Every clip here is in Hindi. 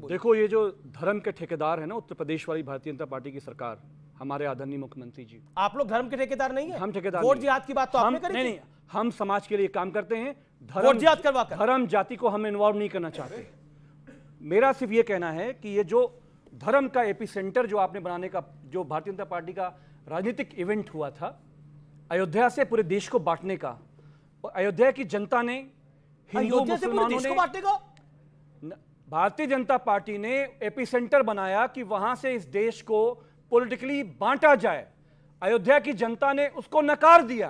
तो देखो ये जो धर्म के ठेकेदार है ना उत्तर प्रदेश वाली भारतीय जनता पार्टी की सरकार हमारे आदरणीय मुख्यमंत्री जी आप लोग धर्म के ठेकेदार नहीं है हम ठेकेदार वोट जिहाद की बात तो हम करें नहीं, हम समाज के लिए काम करते हैं धर्म जिहाद करवा धर्म जाति को हम इन्वॉल्व नहीं करना चाहते मेरा सिर्फ ये कहना है कि ये जो धर्म का एपिसेंटर जो आपने बनाने का जो भारतीय जनता पार्टी का राजनीतिक इवेंट हुआ था अयोध्या से पूरे देश को बांटने का और अयोध्या की जनता ने हिंदू मुसलमानों ने भारतीय जनता पार्टी ने एपिसेंटर बनाया कि वहां से इस देश को पॉलिटिकली बांटा जाए अयोध्या की जनता ने उसको नकार दिया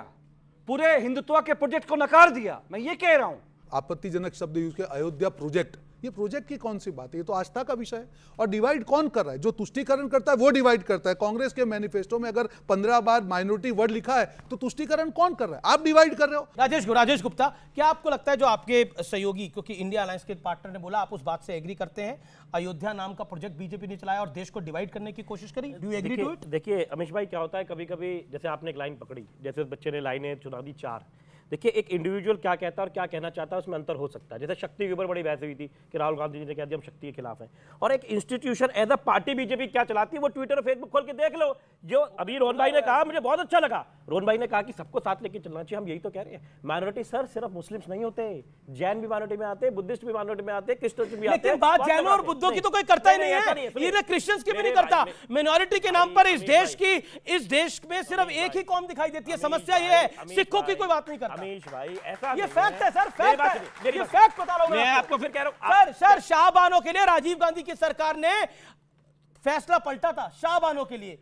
पूरे हिंदुत्व के प्रोजेक्ट को नकार दिया मैं ये कह रहा हूं आपत्तिजनक शब्द यूज किया अयोध्या प्रोजेक्ट ये प्रोजेक्ट की कौन सी बात है ये तो आस्था का विषय है और डिवाइड कौन कर रहा है जो तुष्टिकरण करता है वो डिवाइड करता है कांग्रेस के मैनिफेस्टो में अगर पंद्रह बार माइनॉरिटी वर्ड लिखा है तो तुष्टिकरण कौन कर रहा है आप डिवाइड कर रहे हो राजेश राजेश गुप्ता क्या आपको लगता है जो आपके सहयोगी क्योंकि इंडिया अलायंस के पार्टनर ने बोला आप उस बात से एग्री करते हैं अयोध्या नाम का प्रोजेक्ट बीजेपी ने चलाया और देश को डिवाइड करने की कोशिश करी डू एग्री टू इट देखिए अमित भाई क्या होता है कभी कभी जैसे आपने एक लाइन पकड़ी जैसे बच्चे ने लाइने चुना दी चार देखिए एक इंडिविजुअल क्या कहता है और क्या कहना चाहता है उसमें अंतर हो सकता है जैसे शक्ति के ऊपर बड़ी बहस हुई थी कि राहुल गांधी जी ने कह दिया हम शक्ति के खिलाफ हैं और एक institution as a party BJP क्या चलाती है वो ट्विटर और फेसबुक खोल के देख लो जो अभी रोहन भाई ने कहा मुझे बहुत अच्छा लगा रोहन भाई ने कहा कि सबको साथ लेके चलना चाहिए हम यही तो कह रहे हैं माइनॉरिटी सर सिर्फ मुस्लिम्स नहीं होते जैन भी माइनॉरिटी में आते बुद्धिस्ट भी माइनॉरिटी में आते क्रिस्टन भी आते बात जैनों और बुद्धों की तो कोई करता ही नहीं है ये क्रिश्चियंस की भी नहीं करता माइनॉरिटी के नाम पर इस देश की इस देश में सिर्फ एक ही कौम दिखाई देती है समस्या ये है सिखों की कोई बात नहीं करता रमेश भाई ऐसा ये फैक्ट है सर फैक्ट बता रहा आपको फिर कह रहा सर शाहबानों के लिए राजीव गांधी की सरकार ने फैसला पलटा था शाहबानों के लिए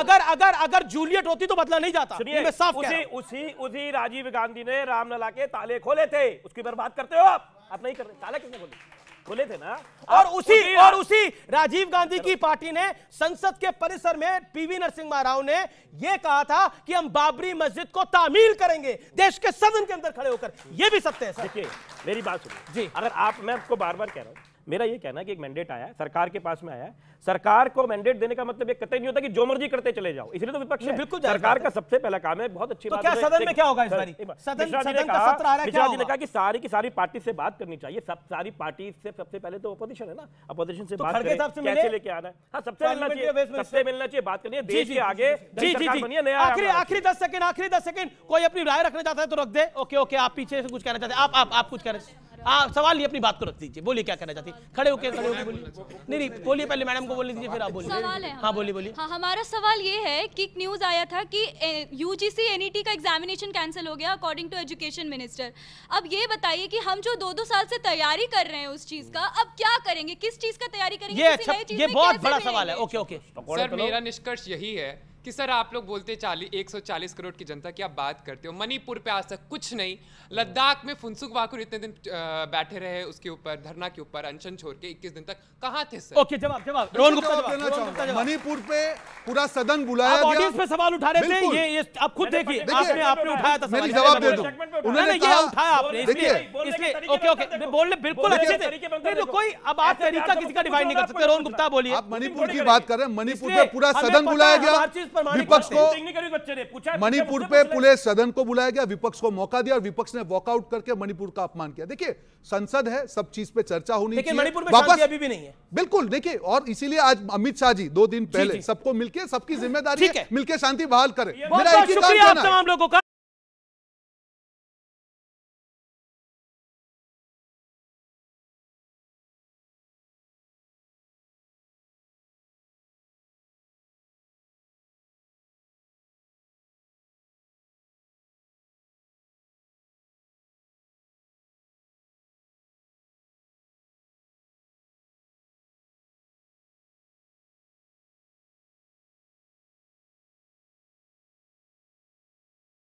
अगर अगर अगर जूलियट होती तो बदला नहीं जाता मैं साफ उसी, उसी उसी राजीव गांधी ने रामलला के ताले खोले थे उसकी बर्बाद करते हो आप आप नहीं कर रहे ताले किसने खोले बोले थे ना और उसी और उसी राजीव गांधी की पार्टी ने संसद के परिसर में पीवी नरसिंह राव ने यह कहा था कि हम बाबरी मस्जिद को तामील करेंगे देश के सदन के अंदर खड़े होकर यह भी सत्य है देखिए मेरी बात सुनिए जी अगर आप मैं आपको बार बार कह रहा हूं मेरा ये कहना है कि एक मैंडेट आया है सरकार के पास में आया है सरकार को मैंडेट देने का मतलब ये कतई नहीं होता कि जो मर्जी करते चले जाओ इसलिए तो विपक्ष बिल्कुल सरकार का सबसे पहला काम है बहुत अच्छी तो बात सदन में क्या होगा मिश्रा जी ने कहा कि सारी की सारी पार्टी से बात करनी चाहिए सब सारी पार्टी से सबसे पहले तो अपोजिशन है ना अपोजिशन से तो बात कैसे लेके आना है हाँ, सबसे मिलना चाहिए मिलना चाहिए बात करनी है देश के आगे जी जी नया आखिरी आखिरी दस सेकंड आखिरी दस सेकंड कोई अपनी राय रखना चाहता है तो रख दे ओके ओके आप पीछे से कुछ कहना चाहते हैं आप आप कुछ कह रहे हैं आप सवाल ही अपनी बात को रख दीजिए बोलिए क्या कहना चाहती है खड़े होके खड़े होके बोलिए नहीं नहीं बोलिए पहले मैडम को बोल दीजिए फिर आप बोलिए हाँ, हाँ बोलिए बोलिए हाँ हमारा सवाल ये है कि न्यूज आया था कि यूजीसी एनईटी e का एग्जामिनेशन कैंसिल हो गया अकॉर्डिंग टू एजुकेशन मिनिस्टर अब ये बताइए कि हम जो दो दो साल से तैयारी कर रहे हैं उस चीज का अब क्या करेंगे किस चीज का तैयारी करेंगे ये अच्छा, ये बहुत बड़ा सवाल है ओके ओके सर मेरा निष्कर्ष यही है कि सर आप लोग बोलते चालीस एक सौ चालीस करोड़ की जनता की आप बात करते हो मणिपुर पे आज तक कुछ नहीं लद्दाख में फुनसुक वाकुर इतने दिन बैठे रहे उसके ऊपर धरना के ऊपर अनशन छोड़ के इक्कीस दिन तक कहाँ थे सर ओके जवाब जवाब रोहन गुप्ता मणिपुर पे पूरा सदन बुलाया ऑडियंस पे सवाल उठा रहे थे ये आप खुद देखिए आपने आपने उठाया था सवाल जवाब दे दो उन्होंने ये उठाया आपने इसलिए इसलिए ओके ओके बोलने बिल्कुल अच्छे थे तो कोई अब आप तरीका किसी का डिफाइन नहीं कर सकते रोहन गुप्ता बोलिए आप मणिपुर की बात कर रहे हैं मणिपुर पे पूरा सदन बुलाया गया विपक्ष को मणिपुर पे पूरे सदन को बुलाया गया विपक्ष को मौका दिया और विपक्ष ने वॉकआउट करके मणिपुर का अपमान किया देखिए संसद है सब चीज पे चर्चा होनी चाहिए मणिपुर में वापस अभी भी नहीं है बिल्कुल देखिए और इसीलिए आज अमित शाह जी दो दिन पहले सबको मिलके सबकी जिम्मेदारी मिलकर शांति बहाल करें मेरा एक ही काम